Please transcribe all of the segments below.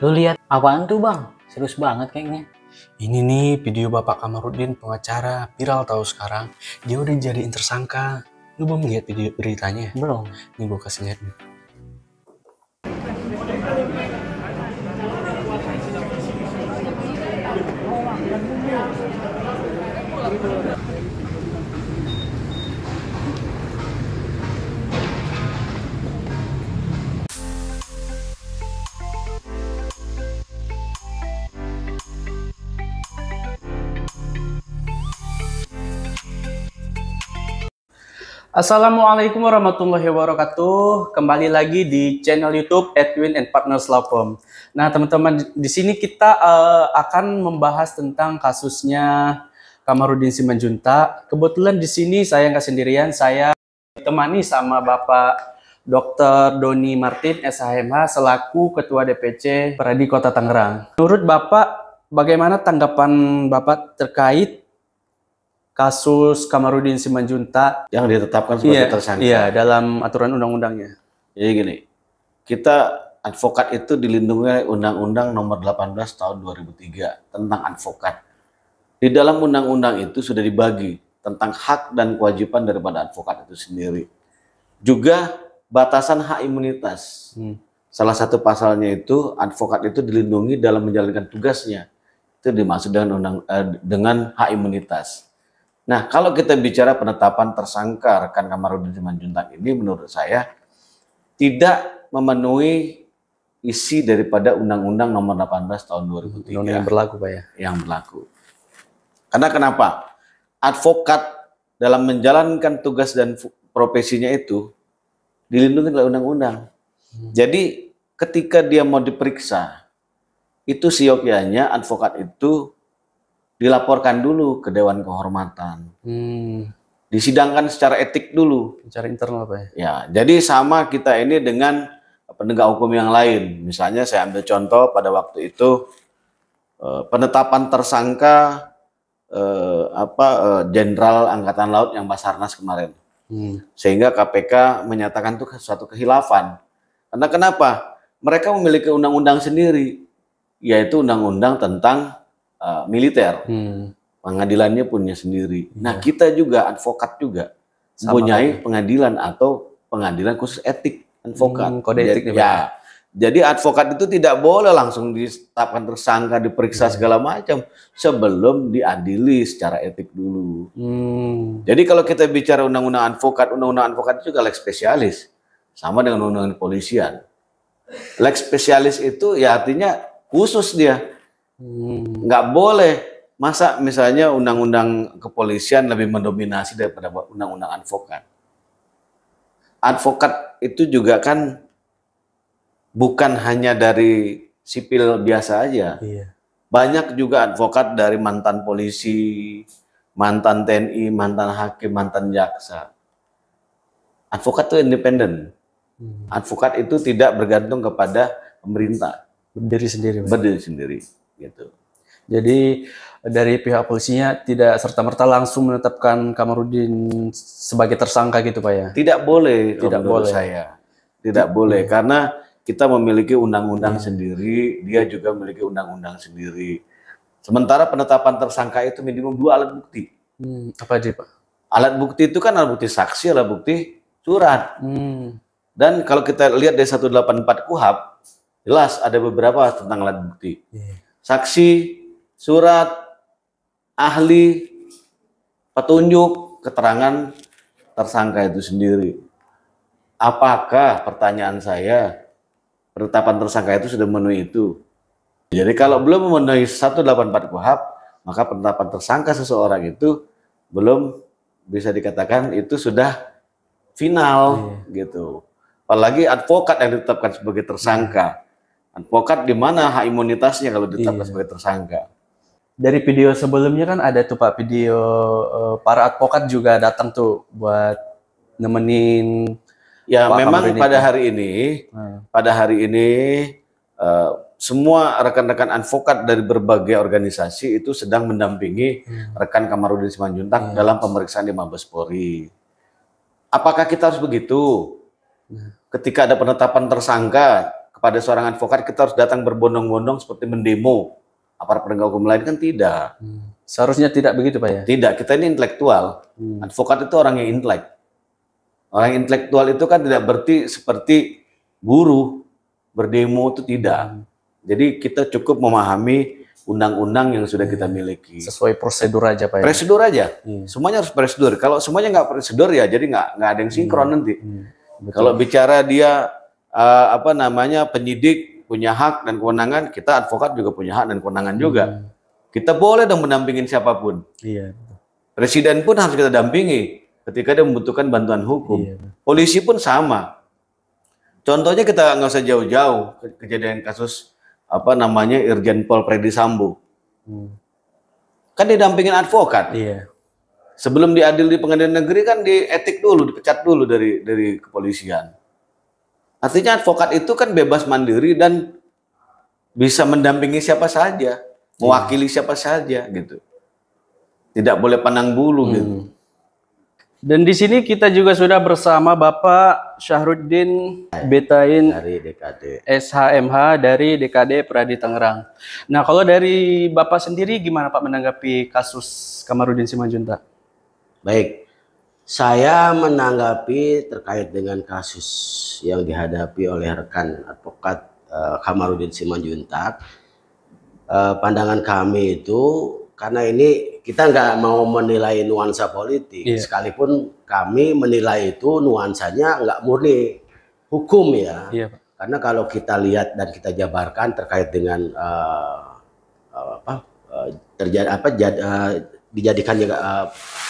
Lu lihat apaan tuh bang? Serius banget kayaknya. Ini nih video Bapak Kamarudin pengacara viral tahu sekarang. Dia udah jadi tersangka. Lu belum lihat video beritanya? Belum. Nih gue kasih lihat nih. Assalamualaikum warahmatullahi wabarakatuh. Kembali lagi di channel YouTube Edwin and Partners Law Firm. Nah, teman-teman, di sini kita uh, akan membahas tentang kasusnya Kamarudin Simanjunta. Kebetulan di sini saya nggak sendirian, saya ditemani sama Bapak Dr. Doni Martin SHMH selaku Ketua DPC Peradi Kota Tangerang. Menurut Bapak, bagaimana tanggapan Bapak terkait kasus Kamarudin Simanjunta yang ditetapkan sebagai iya, tersangka. Iya, dalam aturan undang-undangnya. Jadi gini, kita advokat itu dilindungi Undang-Undang Nomor 18 Tahun 2003 tentang advokat. Di dalam undang-undang itu sudah dibagi tentang hak dan kewajiban daripada advokat itu sendiri. Juga batasan hak imunitas. Hmm. Salah satu pasalnya itu advokat itu dilindungi dalam menjalankan tugasnya. Itu dimaksud dengan undang eh, dengan hak imunitas. Nah, kalau kita bicara penetapan tersangka rekan Kamarudin Simanjuntak ini menurut saya tidak memenuhi isi daripada Undang-Undang Nomor 18 Tahun 2003 Undang yang berlaku, Pak ya. Yang berlaku. Karena kenapa? Advokat dalam menjalankan tugas dan profesinya itu dilindungi oleh undang-undang. Hmm. Jadi ketika dia mau diperiksa, itu siokianya advokat itu dilaporkan dulu ke Dewan Kehormatan. Hmm. Disidangkan secara etik dulu. Secara internal Pak ya? Ya, jadi sama kita ini dengan penegak hukum yang lain. Misalnya saya ambil contoh pada waktu itu eh, penetapan tersangka eh, apa eh, jenderal angkatan laut yang Basarnas kemarin. Hmm. Sehingga KPK menyatakan itu suatu kehilafan. Karena kenapa? Mereka memiliki undang-undang sendiri yaitu undang-undang tentang uh, militer. Hmm. Pengadilannya punya sendiri. Hmm. Nah, iya. kita juga advokat juga Sama mempunyai pengadilan atau pengadilan khusus etik advokat. Hmm, kode etik ya. Jadi advokat itu tidak boleh langsung ditetapkan tersangka, diperiksa hmm. segala macam sebelum diadili secara etik dulu. Hmm. Jadi kalau kita bicara undang-undang advokat, undang-undang advokat itu juga lex spesialis, sama dengan undang-undang kepolisian. Lex spesialis itu ya artinya khusus dia Hmm. Nggak boleh. Masa misalnya undang-undang kepolisian lebih mendominasi daripada undang-undang advokat. Advokat itu juga kan bukan hanya dari sipil biasa aja. Iya. Banyak juga advokat dari mantan polisi, mantan TNI, mantan hakim, mantan jaksa. Advokat itu independen. Hmm. Advokat itu tidak bergantung kepada pemerintah. Berdiri sendiri. Berdiri sendiri gitu. Jadi dari pihak polisinya tidak serta merta langsung menetapkan Kamarudin sebagai tersangka gitu pak ya? Tidak boleh, tidak boleh saya, tidak hmm. boleh karena kita memiliki undang-undang hmm. sendiri, dia juga memiliki undang-undang sendiri. Sementara penetapan tersangka itu minimum dua alat bukti. Hmm, apa aja pak? Alat bukti itu kan alat bukti saksi, alat bukti surat. Hmm. Dan kalau kita lihat dari 184 KUHAP, jelas ada beberapa tentang alat bukti. Yeah saksi, surat, ahli, petunjuk, keterangan tersangka itu sendiri. Apakah pertanyaan saya penetapan tersangka itu sudah memenuhi itu? Jadi kalau belum memenuhi 184 KUHAP, maka penetapan tersangka seseorang itu belum bisa dikatakan itu sudah final iya. gitu. Apalagi advokat yang ditetapkan sebagai tersangka advokat kan di mana hak imunitasnya kalau ditetapkan iya. sebagai tersangka? Dari video sebelumnya kan ada tuh Pak video uh, para advokat juga datang tuh buat nemenin Ya Pak memang Kamerini pada hari ini hmm. pada hari ini uh, semua rekan-rekan advokat dari berbagai organisasi itu sedang mendampingi hmm. rekan Kamarudin Simanjuntak hmm. dalam pemeriksaan di Mabes Polri. Apakah kita harus begitu? Nah. Ketika ada penetapan tersangka, pada seorang advokat kita harus datang berbondong-bondong seperti mendemo aparat penegak hukum lain kan tidak. Hmm. Seharusnya tidak begitu Pak ya? Tidak, kita ini intelektual. Hmm. Advokat itu orang yang intelek. Orang intelektual itu kan tidak berarti seperti buruh berdemo itu tidak. Hmm. Jadi kita cukup memahami undang-undang yang sudah kita hmm. miliki. Sesuai prosedur aja Pak ya? Prosedur aja. Hmm. Semuanya harus prosedur. Kalau semuanya nggak prosedur ya jadi nggak, nggak ada yang sinkron hmm. nanti. Hmm. Kalau bicara dia uh, apa namanya penyidik punya hak dan kewenangan, kita advokat juga punya hak dan kewenangan juga. Hmm. Kita boleh dong mendampingin siapapun. Iya. Presiden pun harus kita dampingi ketika dia membutuhkan bantuan hukum. Iya. Polisi pun sama. Contohnya kita nggak usah jauh-jauh kejadian kasus apa namanya Irjen Pol Predi Sambo. Hmm. Kan dampingin advokat. Iya. Sebelum diadil di pengadilan negeri kan di etik dulu, dipecat dulu dari dari kepolisian. Artinya advokat itu kan bebas mandiri dan bisa mendampingi siapa saja, mewakili hmm. siapa saja gitu. Tidak boleh pandang bulu gitu. hmm. gitu. Dan di sini kita juga sudah bersama Bapak Syahrudin Betain dari DKD SHMH dari DKD Pradi Tangerang. Nah, kalau dari Bapak sendiri gimana Pak menanggapi kasus Kamarudin Simanjuntak? Baik. Saya menanggapi terkait dengan kasus yang dihadapi oleh rekan advokat uh, Kamarudin Simanjuntak. Uh, pandangan kami itu karena ini kita nggak mau menilai nuansa politik, yeah. sekalipun kami menilai itu nuansanya nggak murni hukum ya. Yeah. Karena kalau kita lihat dan kita jabarkan terkait dengan uh, apa uh, terjadi apa jad, uh, dijadikan juga uh,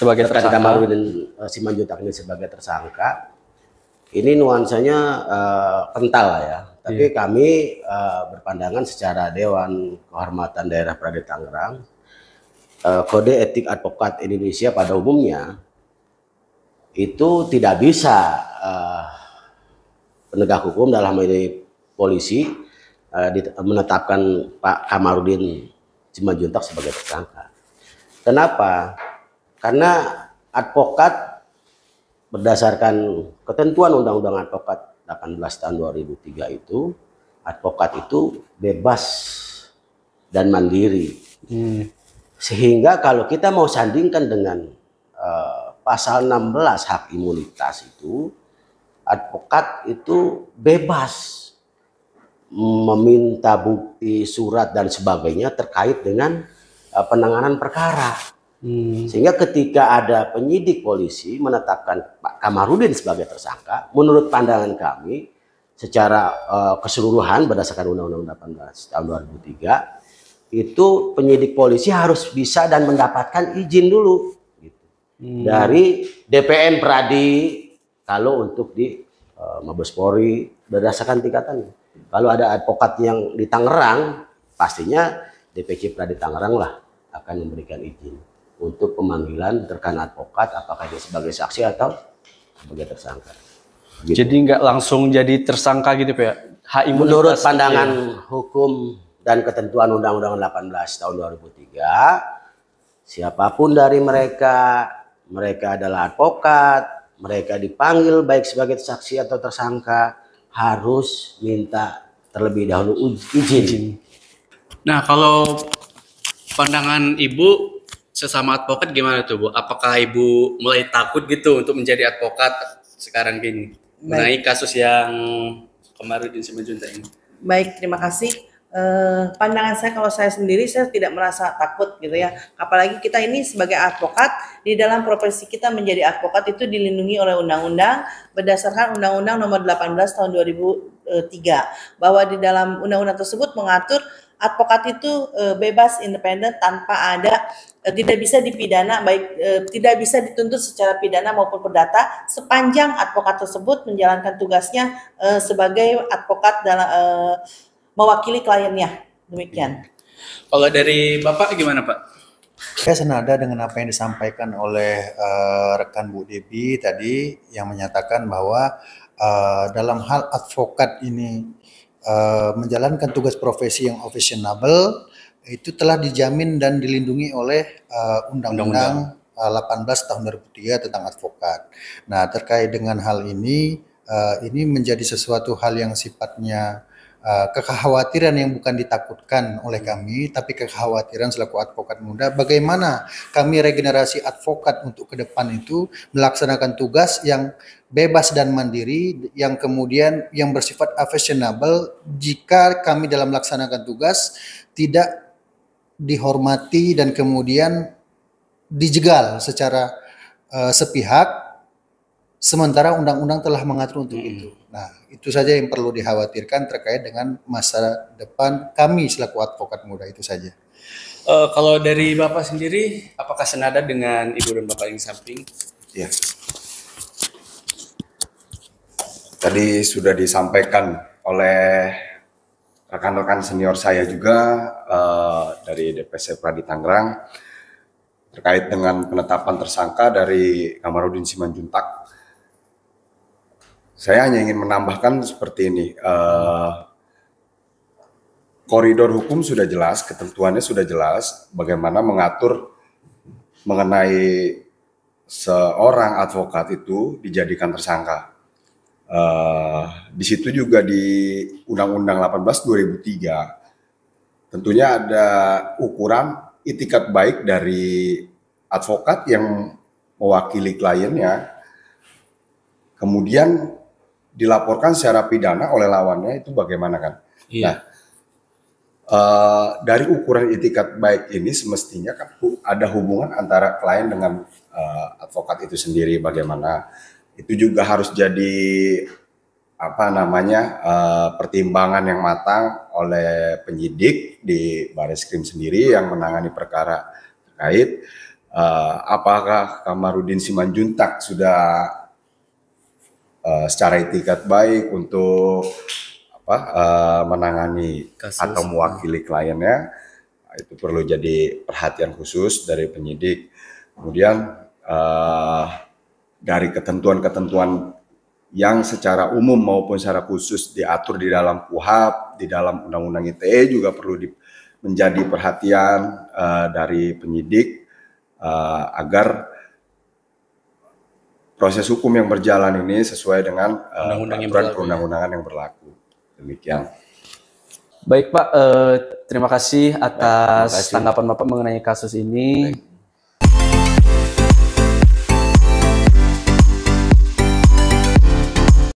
sebagai tersangka dan uh, eh, Simanjuntak ini sebagai tersangka. Ini nuansanya uh, kental ya. Tapi yeah. kami uh, berpandangan secara Dewan Kehormatan Daerah Prade Tangerang uh, Kode Etik Advokat Indonesia pada umumnya itu tidak bisa uh, penegak hukum dalam hal ini polisi uh, menetapkan Pak Kamarudin Simanjuntak sebagai tersangka. Kenapa? Karena advokat berdasarkan ketentuan Undang-Undang Advokat 18 tahun 2003 itu, advokat itu bebas dan mandiri. Hmm. Sehingga kalau kita mau sandingkan dengan uh, pasal 16 hak imunitas itu, advokat itu bebas meminta bukti, surat dan sebagainya terkait dengan Eh, penanganan perkara. Hmm. Sehingga ketika ada penyidik polisi menetapkan Pak Kamarudin sebagai tersangka, menurut pandangan kami secara uh, keseluruhan berdasarkan Undang-Undang 18 tahun 2003 itu penyidik polisi harus bisa dan mendapatkan izin dulu gitu. hmm. dari DPN Pradi kalau untuk di uh, Mabes Polri berdasarkan tingkatan Kalau ada advokat yang di Tangerang pastinya DPC Pradi Tangerang lah akan memberikan izin untuk pemanggilan terkena advokat apakah dia sebagai saksi atau sebagai tersangka. Gitu. Jadi nggak langsung jadi tersangka gitu ya? Hak Menurut pandangan ya. hukum dan ketentuan Undang-Undang 18 tahun 2003, siapapun dari mereka, mereka adalah advokat, mereka dipanggil baik sebagai saksi atau tersangka, harus minta terlebih dahulu izin. Nah kalau pandangan ibu sesama advokat gimana tuh bu? Apakah ibu mulai takut gitu untuk menjadi advokat sekarang gini mengenai kasus yang kemarin di Simajunta ini? Baik, terima kasih. Eh, pandangan saya kalau saya sendiri saya tidak merasa takut gitu ya apalagi kita ini sebagai advokat di dalam profesi kita menjadi advokat itu dilindungi oleh undang-undang berdasarkan undang-undang nomor 18 tahun 2003 eh, bahwa di dalam undang-undang tersebut mengatur advokat itu eh, bebas independen tanpa ada eh, tidak bisa dipidana baik eh, tidak bisa dituntut secara pidana maupun perdata sepanjang advokat tersebut menjalankan tugasnya sebagai advokat dalam mewakili kliennya demikian. Kalau dari Bapak gimana Pak? Saya senada dengan apa yang disampaikan oleh uh, rekan Bu Debi tadi yang menyatakan bahwa uh, dalam hal advokat ini Eh, menjalankan tugas profesi yang fashionable itu telah dijamin dan dilindungi oleh eh, Undang-Undang uh, eh, 18 tahun 2003 tentang advokat. Nah, terkait dengan hal ini uh, ini menjadi sesuatu hal yang sifatnya Eh, kekhawatiran yang bukan ditakutkan oleh kami, tapi kekhawatiran selaku advokat muda, bagaimana kami regenerasi advokat untuk ke depan itu melaksanakan tugas yang bebas dan mandiri, yang kemudian yang bersifat fashionable jika kami dalam melaksanakan tugas tidak dihormati dan kemudian dijegal secara uh, sepihak Sementara undang-undang telah mengatur untuk hmm. itu. Nah, itu saja yang perlu dikhawatirkan terkait dengan masa depan kami selaku advokat muda itu saja. Uh, kalau dari Bapak sendiri, apakah senada dengan Ibu dan Bapak yang samping? Ya. Tadi sudah disampaikan oleh rekan-rekan senior saya juga uh, dari DPC Pradi Tangerang terkait dengan penetapan tersangka dari Kamarudin Simanjuntak saya hanya ingin menambahkan seperti ini. Uh, koridor hukum sudah jelas, ketentuannya sudah jelas bagaimana mengatur mengenai seorang advokat itu dijadikan tersangka. Uh, di situ juga di Undang-Undang 18 2003 tentunya ada ukuran itikat baik dari advokat yang mewakili kliennya. Kemudian dilaporkan secara pidana oleh lawannya itu bagaimana kan? Iya. Nah, uh, dari ukuran itikat baik ini semestinya kan ada hubungan antara klien dengan uh, advokat itu sendiri bagaimana itu juga harus jadi apa namanya uh, pertimbangan yang matang oleh penyidik di baris krim sendiri yang menangani perkara terkait uh, apakah Kamarudin Simanjuntak sudah Eh, secara etikat baik untuk apa uh, menangani Kasus. atau mewakili kliennya itu perlu jadi perhatian khusus dari penyidik. Kemudian uh, dari ketentuan-ketentuan yang secara umum maupun secara khusus diatur di dalam KUHAP, di dalam Undang-Undang ITE juga perlu di, menjadi perhatian uh, dari penyidik uh, agar proses hukum yang berjalan ini sesuai dengan eh, undang-undang uh, perundang-undangan yang berlaku. Demikian. Baik Pak, uh, terima kasih atas Baik, terima kasih. tanggapan Bapak mengenai kasus ini. Baik.